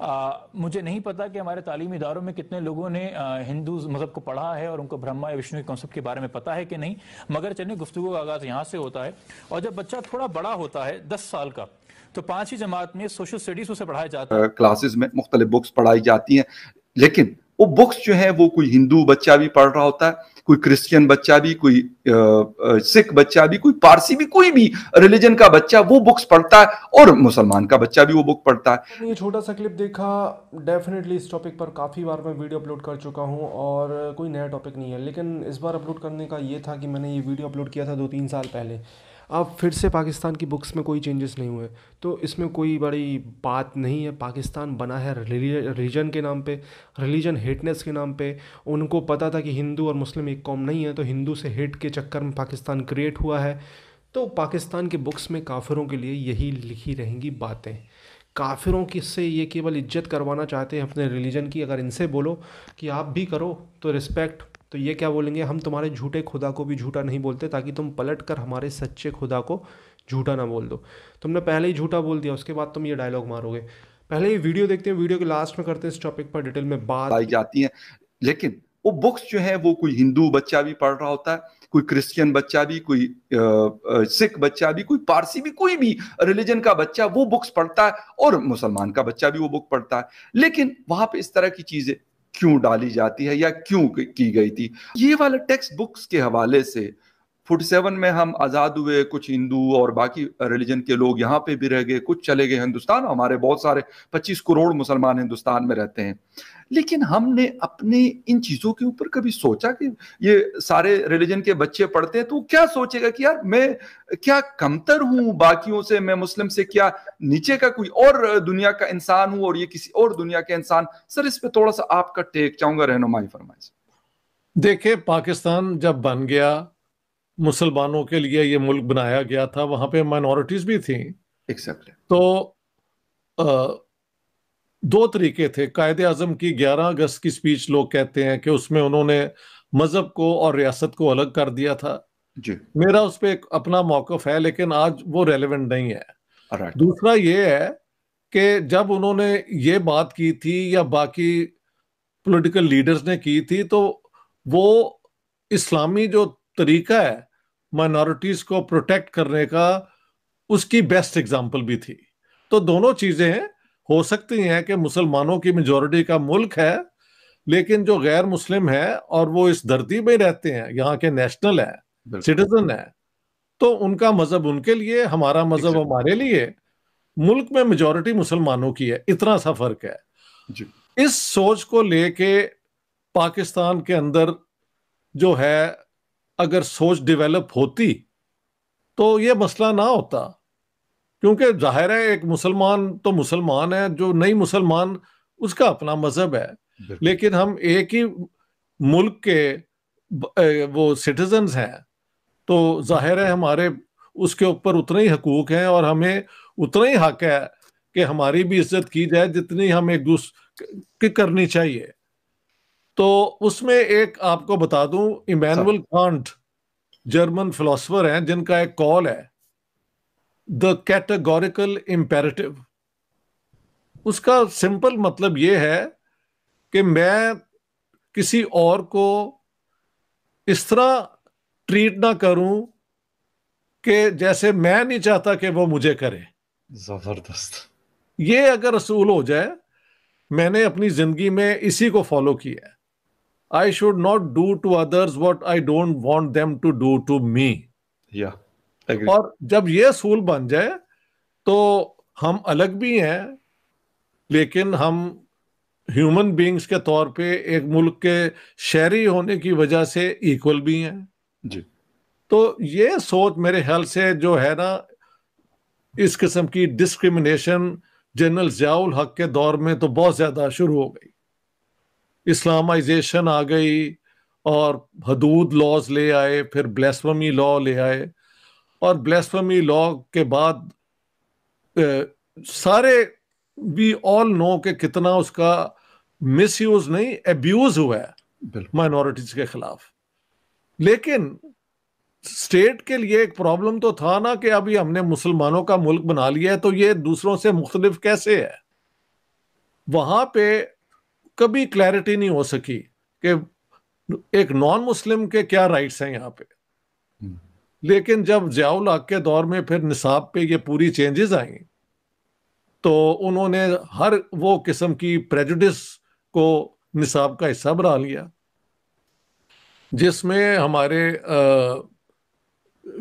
आ, मुझे नहीं पता कि हमारे तालीम इदारों में कितने लोगों ने हिंदू मज़हब को पढ़ा है और उनको ब्रह्मा या विष्णु के कॉन्सेप्ट के बारे में पता है कि नहीं मगर चलिए गुफ्तु का आगाज़ यहाँ से होता है और जब बच्चा थोड़ा बड़ा होता है दस साल का तो पांचवी जमात में सोशल स्टडीज उसे पढ़ाया जाता है क्लासेस में मुख्तलिफ बुक्स पढ़ाई जाती हैं लेकिन वो बुक्स जो है वो कोई हिंदू बच्चा भी पढ़ रहा होता है कोई क्रिश्चियन बच्चा भी कोई सिख बच्चा भी कोई पारसी भी कोई भी रिलीजन का बच्चा वो बुक्स पढ़ता है और मुसलमान का बच्चा भी वो बुक पढ़ता है ये छोटा सा क्लिप देखा डेफिनेटली इस टॉपिक पर काफ़ी बार मैं वीडियो अपलोड कर चुका हूँ और कोई नया टॉपिक नहीं है लेकिन इस बार अपलोड करने का ये था कि मैंने ये वीडियो अपलोड किया था दो तीन साल पहले अब फिर से पाकिस्तान की बुक्स में कोई चेंजेस नहीं हुए तो इसमें कोई बड़ी बात नहीं है पाकिस्तान बना है रिलीजन के नाम पे रिलीजन हेटनेस के नाम पे उनको पता था कि हिंदू और मुस्लिम एक कौम नहीं है तो हिंदू से हेट के चक्कर में पाकिस्तान क्रिएट हुआ है तो पाकिस्तान के बुक्स में काफिरों के लिए यही लिखी रहेंगी बातें काफिरों की से ये केवल इज्जत करवाना चाहते हैं अपने रिलीजन की अगर इनसे बोलो कि आप भी करो तो रिस्पेक्ट तो ये क्या बोलेंगे हम तुम्हारे झूठे खुदा को भी झूठा नहीं बोलते ताकि तुम पलट कर हमारे सच्चे खुदा को झूठा ना बोल दो तुमने पहले ही झूठा बोल दिया उसके बाद तुम ये डायलॉग मारोगे पहले ही वीडियो देखते हैं वीडियो के लास्ट में करते हैं इस टॉपिक पर डिटेल में बात आई जाती है लेकिन वो बुक्स जो है वो कोई हिंदू बच्चा भी पढ़ रहा होता है कोई क्रिश्चियन बच्चा भी कोई सिख बच्चा भी कोई पारसी भी कोई भी रिलीजन का बच्चा वो बुक्स पढ़ता है और मुसलमान का बच्चा भी वो बुक पढ़ता है लेकिन वहां पे इस तरह की चीजें क्यों डाली जाती है या क्यों की गई थी ये वाला टेक्स्ट बुक्स के हवाले से सेवन में हम आज़ाद हुए कुछ हिंदू और बाकी रिलीजन के लोग यहाँ पे भी रह गए कुछ चले गए हिंदुस्तान हमारे बहुत सारे 25 करोड़ मुसलमान हिंदुस्तान में रहते हैं लेकिन हमने अपने इन चीज़ों के ऊपर कभी सोचा कि ये सारे रिलीजन के बच्चे पढ़ते हैं तो क्या सोचेगा कि यार मैं क्या कमतर हूँ बाकियों से मैं मुस्लिम से क्या नीचे का कोई और दुनिया का इंसान हूँ और ये किसी और दुनिया के इंसान सर इस पर थोड़ा सा आपका टेक चाहूंगा रहनुमाई फरमाइश देखिए पाकिस्तान जब बन गया मुसलमानों के लिए ये मुल्क बनाया गया था वहां पे माइनॉरिटीज़ भी थी exactly. तो आ, दो तरीके थे कायद अजम की 11 अगस्त की स्पीच लोग कहते हैं कि उसमें उन्होंने मज़हब को और रियासत को अलग कर दिया था जी मेरा उस पर अपना मौकफ है लेकिन आज वो रेलिवेंट नहीं है right. दूसरा ये है कि जब उन्होंने ये बात की थी या बाकी पॉलिटिकल लीडर्स ने की थी तो वो इस्लामी जो तरीका है माइनॉरिटीज को प्रोटेक्ट करने का उसकी बेस्ट एग्जाम्पल भी थी तो दोनों चीजें हो सकती हैं कि मुसलमानों की मेजोरिटी का मुल्क है लेकिन जो गैर मुस्लिम है और वो इस धरती में रहते हैं यहाँ के नेशनल है सिटीजन है तो उनका मजहब उनके लिए हमारा मजहब हमारे लिए मुल्क में मेजोरिटी मुसलमानों की है इतना सा फर्क है इस सोच को लेके पाकिस्तान के अंदर जो है अगर सोच डेवलप होती तो ये मसला ना होता क्योंकि जाहिर है एक मुसलमान तो मुसलमान है जो नई मुसलमान उसका अपना मजहब है लेकिन हम एक ही मुल्क के वो सिटीजन हैं तो जाहिर है हमारे उसके ऊपर उतने ही हकूक हैं और हमें उतना ही हक है कि हमारी भी इज्जत की जाए जितनी हम एक की करनी चाहिए तो उसमें एक आपको बता दूं इमैनुअल हाँ। कांट जर्मन फिलोसफर हैं जिनका एक कॉल है द कैटेगोरिकल इम्पेरेटिव उसका सिंपल मतलब ये है कि मैं किसी और को इस तरह ट्रीट ना करूं कि जैसे मैं नहीं चाहता कि वो मुझे करे जबरदस्त ये अगर असूल हो जाए मैंने अपनी जिंदगी में इसी को फॉलो किया है I should not do to others what I don't want them to do to me. Yeah, agree. और जब ये सूल बन जाए तो हम अलग भी हैं लेकिन हम ह्यूमन बींग्स के तौर पे एक मुल्क के शहरी होने की वजह से इक्वल भी हैं जी तो ये सोच मेरे ख्याल से जो है ना इस किस्म की डिस्क्रिमिनेशन जनरल जयाउल हक के दौर में तो बहुत ज्यादा शुरू हो गई इस्लामाइजेशन आ गई और हदूद लॉज ले आए फिर ब्लेसमी लॉ ले आए और ब्लेसमी लॉ के बाद ए, सारे वी ऑल नो के कितना उसका मिस यूज नहीं एब्यूज हुआ है माइनॉरिटीज के खिलाफ लेकिन स्टेट के लिए एक प्रॉब्लम तो था ना कि अभी हमने मुसलमानों का मुल्क बना लिया है तो ये दूसरों से मुख्तलिफ कैसे है वहां पे कभी क्लैरिटी नहीं हो सकी कि एक नॉन मुस्लिम के क्या राइट्स हैं यहाँ पे हम्म। लेकिन जब जयाउल हक के दौर में फिर निसाब पे ये पूरी चेंजेस आई तो उन्होंने हर वो किस्म की प्रेजुडिस को निसाब का हिस्सा बना लिया जिसमें हमारे आ,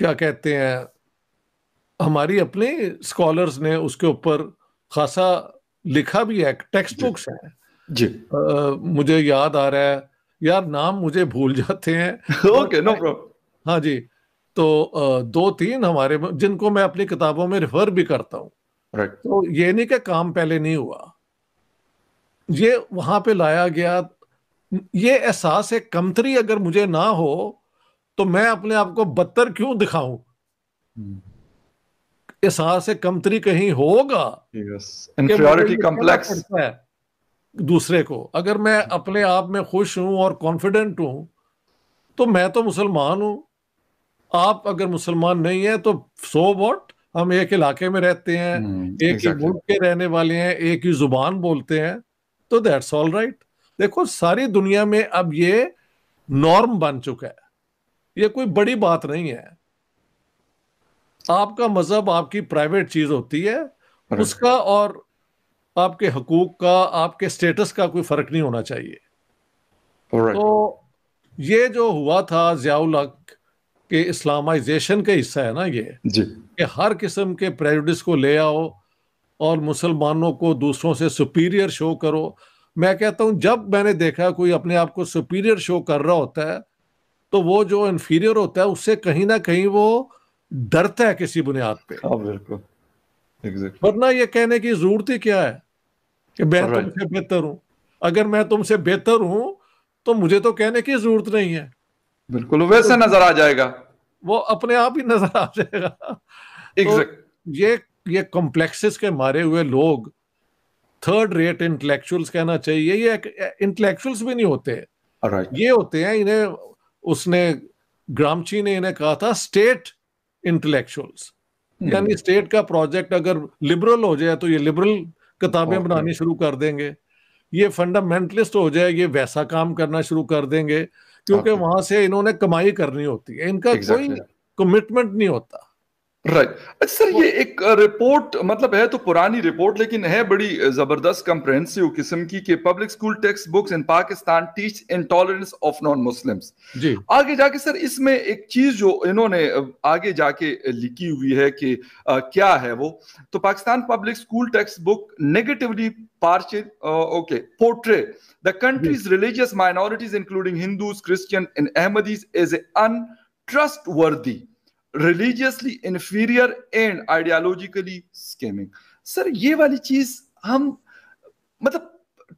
क्या कहते हैं हमारी अपने स्कॉलर्स ने उसके ऊपर खासा लिखा भी है टेक्स्ट बुक्स हैं जी आ, मुझे याद आ रहा है यार नाम मुझे भूल जाते हैं ओके नो प्रॉब्लम हाँ जी तो आ, दो तीन हमारे जिनको मैं अपनी किताबों में रिफर भी करता हूँ right. तो ये नहीं कि काम पहले नहीं हुआ ये वहां पे लाया गया ये एहसास है कमतरी अगर मुझे ना हो तो मैं अपने आप को बदतर क्यों दिखाऊं hmm. एहसास कमतरी कहीं होगा yes. दूसरे को अगर मैं अपने आप में खुश हूं और कॉन्फिडेंट हूं तो मैं तो मुसलमान हूं आप अगर मुसलमान नहीं है तो सो so वॉट हम एक इलाके में रहते हैं हम्म, एक ही मुल्क के रहने वाले हैं एक ही जुबान बोलते हैं तो दैट्स ऑल राइट देखो सारी दुनिया में अब ये नॉर्म बन चुका है ये कोई बड़ी बात नहीं है आपका मजहब आपकी प्राइवेट चीज होती है उसका और आपके हकूक का आपके स्टेटस का कोई फ़र्क नहीं होना चाहिए right. तो ये जो हुआ था ज़ियाउल हक के इस्लामाइजेशन का हिस्सा है ना ये जी. कि हर किस्म के प्रेजिस को ले आओ और मुसलमानों को दूसरों से सुपीरियर शो करो मैं कहता हूँ जब मैंने देखा कोई अपने आप को सुपीरियर शो कर रहा होता है तो वो जो इन्फीरियर होता है उससे कहीं ना कहीं वो डरता है किसी बुनियाद पे हाँ, बिल्कुल वरना ये कहने की जरूरत ही क्या है कि मैं तुमसे बेहतर हूं अगर मैं तुमसे बेहतर हूं तो मुझे तो कहने की जरूरत नहीं है बिल्कुल वैसे नजर आ जाएगा वो अपने आप ही नजर आ जाएगा exactly. तो ये ये कॉम्प्लेक्सेस के मारे हुए लोग थर्ड रेट इंटेलेक्चुअल्स कहना चाहिए ये इंटेलेक्चुअल्स भी नहीं होते right. ये होते हैं इन्हें उसने ग्रामची ने इन्हें कहा था स्टेट इंटेलेक्चुअल्स यानी स्टेट का प्रोजेक्ट अगर लिबरल हो जाए तो ये लिबरल किताबें बनानी शुरू कर देंगे ये फंडामेंटलिस्ट हो जाए ये वैसा काम करना शुरू कर देंगे क्योंकि वहां से इन्होंने कमाई करनी होती है इनका exactly. कोई कमिटमेंट नहीं होता राइट right. सर ये एक रिपोर्ट मतलब है तो पुरानी रिपोर्ट लेकिन है बड़ी जबरदस्त कंप्रहेंसिव किस्म की कि public school text books in Pakistan teach intolerance of non Muslims जी आगे जाके सर इसमें एक चीज जो इन्होंने आगे जाके लिखी हुई है कि आ, क्या है वो तो Pakistan public school text book negatively okay portray the country's religious minorities including Hindus minorities in Ahmadis is a untrustworthy religiously inferior and ideologically scheming sir ये वाली चीज हम मतलब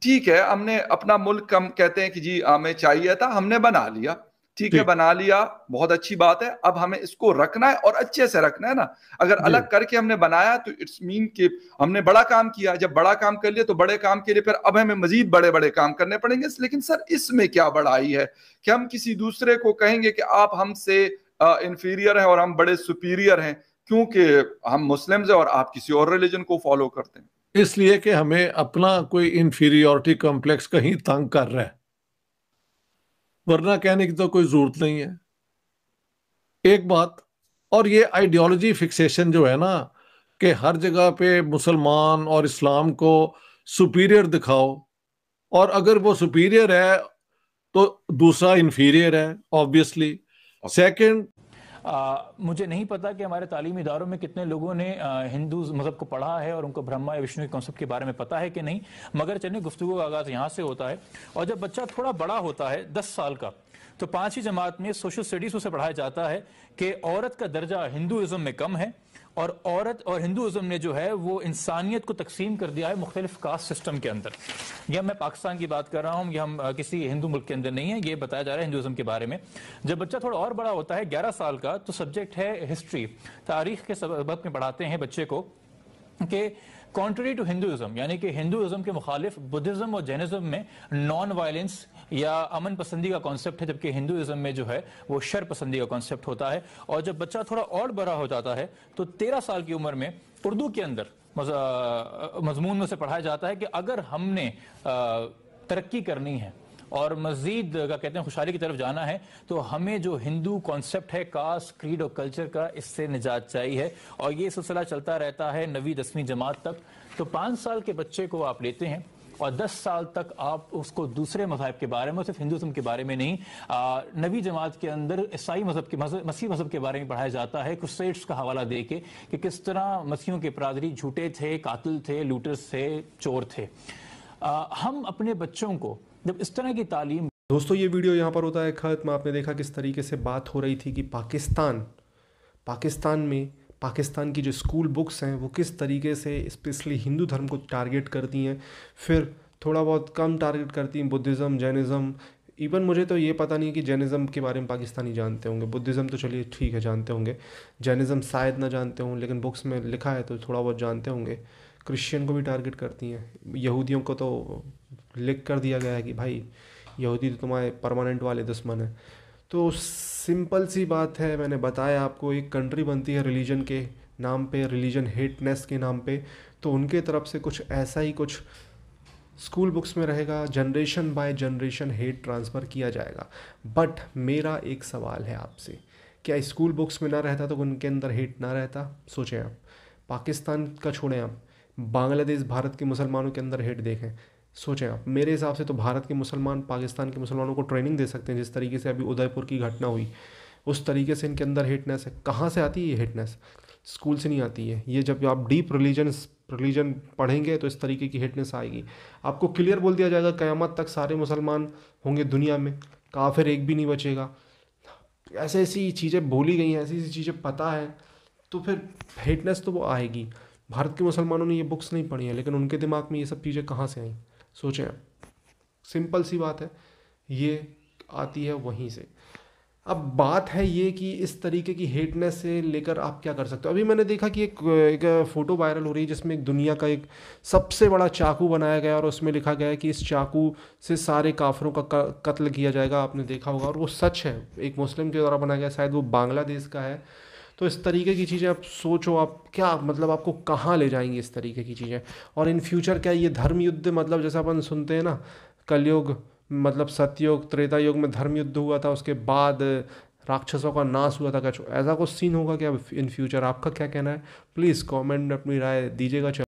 ठीक है हमने अपना मुल्क हम कहते हैं कि जी हमें चाहिए था हमने बना लिया ठीक है बना लिया बहुत अच्छी बात है अब हमें इसको रखना है और अच्छे से रखना है ना अगर अलग करके हमने बनाया तो इट्स मीन कि हमने बड़ा काम किया जब बड़ा काम कर लिया तो बड़े काम के लिए फिर अब हमें मजीद बड़े बड़े काम करने पड़ेंगे लेकिन सर इसमें क्या बड़ाई है कि हम किसी दूसरे को कहेंगे कि आप हमसे इंफीरियर है और हम बड़े सुपीरियर हैं क्योंकि हम मुस्लिम्स हैं और आप किसी और रिलीजन को फॉलो करते हैं इसलिए कि हमें अपना कोई इंफीरियोरिटी कॉम्प्लेक्स कहीं तंग कर रहा है वरना कहने की तो कोई जरूरत नहीं है एक बात और ये आइडियोलॉजी फिक्सेशन जो है ना कि हर जगह पे मुसलमान और इस्लाम को सुपीरियर दिखाओ और अगर वो सुपीरियर है तो दूसरा इन्फीरियर है ऑब्वियसली सेकेंड आ, मुझे नहीं पता कि हमारे तालीमी इदारों में कितने लोगों ने हिंदू मज़हब को पढ़ा है और उनको ब्रह्मा या विष्णु के कॉन्सेप्ट के बारे में पता है कि नहीं मगर चलिए गुफ्तु का आगाज़ यहाँ से होता है और जब बच्चा थोड़ा बड़ा होता है दस साल का तो पांचवी जमात में सोशल स्टडीज़ उसे पढ़ाया जाता है कि औरत का दर्जा हिंदुज़म में कम है और औरत और हिंदुज़म ने जो है वो इंसानियत को तकसीम कर दिया है मुख्तलिफ कास्ट सिस्टम के अंदर यह मैं पाकिस्तान की बात कर रहा हूँ यह हम किसी हिंदू मुल्क के अंदर नहीं है ये बताया जा रहा है हिंदुज़म के बारे में जब बच्चा थोड़ा और बड़ा होता है ग्यारह साल का तो सब्जेक्ट है हिस्ट्री तारीख के सबक में पढ़ाते हैं बच्चे को कि कॉन्ट्री टू हिंदुज़म यानी कि हिंदुज़म के मुखालिफ बुद्धिज़्म और जैनिज़्म में नॉन वायलेंस या अमन पसंदी का कॉन्सेप्ट है जबकि हिंदुइज्म में जो है वो शर पसंदी का कॉन्सेप्ट होता है और जब बच्चा थोड़ा और बड़ा हो जाता है तो तेरह साल की उम्र में उर्दू के अंदर मजमून में से पढ़ाया जाता है कि अगर हमने तरक्की करनी है और मजीद का कहते हैं खुशहाली की तरफ जाना है तो हमें जो हिंदू कॉन्सेप्ट है कास्ट क्रीड और कल्चर का इससे निजात चाहिए है और ये सिलसिला चलता रहता है नवी दसवीं जमात तक तो पाँच साल के बच्चे को आप लेते हैं और दस साल तक आप उसको दूसरे मजहब के बारे में सिर्फ हिंदुज़म के बारे में नहीं नबी जमात के अंदर ईसाई मजहब के मसीह मजहब के बारे में पढ़ाया जाता है क्रुसेट्स का हवाला दे के कि किस तरह मसीहों के बरदरी झूठे थे कातिल थे लूटर्स थे चोर थे आ, हम अपने बच्चों को जब इस तरह की तालीम दोस्तों ये वीडियो यहाँ पर होता है ख़त्म आपने देखा किस तरीके से बात हो रही थी कि पाकिस्तान पाकिस्तान में पाकिस्तान की जो स्कूल बुक्स हैं वो किस तरीके से स्पेशली हिंदू धर्म को टारगेट करती हैं फिर थोड़ा बहुत कम टारगेट करती हैं बुद्धिज़्म जैनिज़्म इवन मुझे तो ये पता नहीं कि जैनिज़्म के बारे में पाकिस्तानी जानते होंगे बुद्धिज़्म तो चलिए ठीक है जानते होंगे जैनिज़्म शायद ना जानते हों लेकिन बुक्स में लिखा है तो थोड़ा बहुत जानते होंगे क्रिश्चियन को भी टारगेट करती हैं यहूदियों को तो लिख कर दिया गया है कि भाई यहूदी तो तुम्हारे परमानेंट वाले दुश्मन हैं तो सिंपल सी बात है मैंने बताया आपको एक कंट्री बनती है रिलीजन के नाम पे रिलीजन हेटनेस के नाम पे तो उनके तरफ से कुछ ऐसा ही कुछ स्कूल बुक्स में रहेगा generation by generation hate transfer किया जाएगा बट मेरा एक सवाल है आपसे क्या स्कूल बुक्स में ना रहता तो उनके अंदर हेट ना रहता सोचें आप पाकिस्तान का छोड़ें आप बांग्लादेश भारत के मुसलमानों के अंदर हेट देखें सोचें आप मेरे हिसाब से तो भारत के मुसलमान पाकिस्तान के मुसलमानों को ट्रेनिंग दे सकते हैं जिस तरीके से अभी उदयपुर की घटना हुई उस तरीके से इनके अंदर हेटनेस है कहाँ से आती है ये हिटनेस स्कूल से नहीं आती है ये जब आप डीप रिलीजन रिलीजन पढ़ेंगे तो इस तरीके की हिटनेस आएगी आपको क्लियर बोल दिया जाएगा क़्यामत तक सारे मुसलमान होंगे दुनिया में काफिर एक भी नहीं बचेगा ऐसे ऐसी चीज़ें बोली गई हैं ऐसी ऐसी चीज़ें पता है तो फिर हिटनेस तो वो आएगी भारत के मुसलमानों ने ये बुक्स नहीं पढ़ी हैं लेकिन उनके दिमाग में ये सब चीज़ें कहाँ से आई सोचें आप सिंपल सी बात है ये आती है वहीं से अब बात है ये कि इस तरीके की हेटनेस से लेकर आप क्या कर सकते हो अभी मैंने देखा कि एक एक फ़ोटो वायरल हो रही है जिसमें एक दुनिया का एक सबसे बड़ा चाकू बनाया गया और उसमें लिखा गया है कि इस चाकू से सारे काफरों का कत्ल किया जाएगा आपने देखा होगा और वो सच है एक मुस्लिम के द्वारा बनाया गया शायद वो बांग्लादेश का है तो इस तरीके की चीज़ें आप सोचो आप क्या मतलब आपको कहाँ ले जाएंगी इस तरीके की चीज़ें और इन फ्यूचर क्या ये धर्म युद्ध मतलब जैसा अपन सुनते हैं ना कलयुग मतलब सत्ययुग त्रेता युग में धर्म युद्ध हुआ था उसके बाद राक्षसों का नाश हुआ था क्या ऐसा कुछ सीन होगा क्या इन फ्यूचर आपका क्या कहना है प्लीज़ कमेंट में अपनी राय दीजिएगा